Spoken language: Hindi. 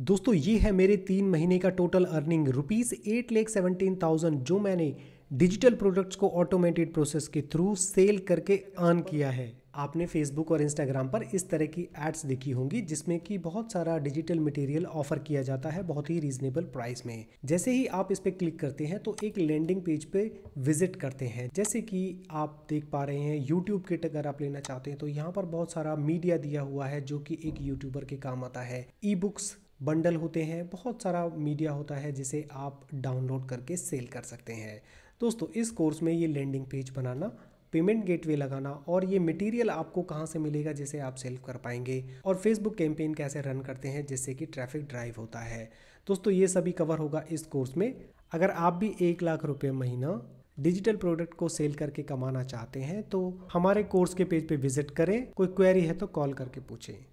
दोस्तों ये है मेरे तीन महीने का total earning rupees eight lakh seventeen thousand जो मैंने डिजिटल प्रोडक्ट्स को ऑटोमेटेड प्रोसेस के थ्रू सेल करके अर्न किया है आपने फेसबुक और इंस्टाग्राम पर इस तरह की एड्स देखी होंगी जिसमें कि बहुत सारा डिजिटल मटेरियल ऑफर किया जाता है बहुत ही रीजनेबल प्राइस में जैसे ही आप इस पर क्लिक करते हैं तो एक लैंडिंग पेज पे विजिट करते हैं जैसे कि आप देख पा रहे हैं यूट्यूब किट अगर आप लेना चाहते हैं तो यहाँ पर बहुत सारा मीडिया दिया हुआ है जो कि एक यूट्यूबर के काम आता है ई बुक्स बंडल होते हैं बहुत सारा मीडिया होता है जिसे आप डाउनलोड करके सेल कर सकते हैं दोस्तों इस कोर्स में ये लैंडिंग पेज बनाना पेमेंट गेटवे लगाना और ये मटेरियल आपको कहाँ से मिलेगा जिसे आप सेल कर पाएंगे और फेसबुक कैंपेन कैसे रन करते हैं जिससे कि ट्रैफिक ड्राइव होता है दोस्तों ये सभी कवर होगा इस कोर्स में अगर आप भी एक लाख रुपये महीना डिजिटल प्रोडक्ट को सेल करके कमाना चाहते हैं तो हमारे कोर्स के पेज पर विजिट करें कोई क्वेरी है तो कॉल करके पूछें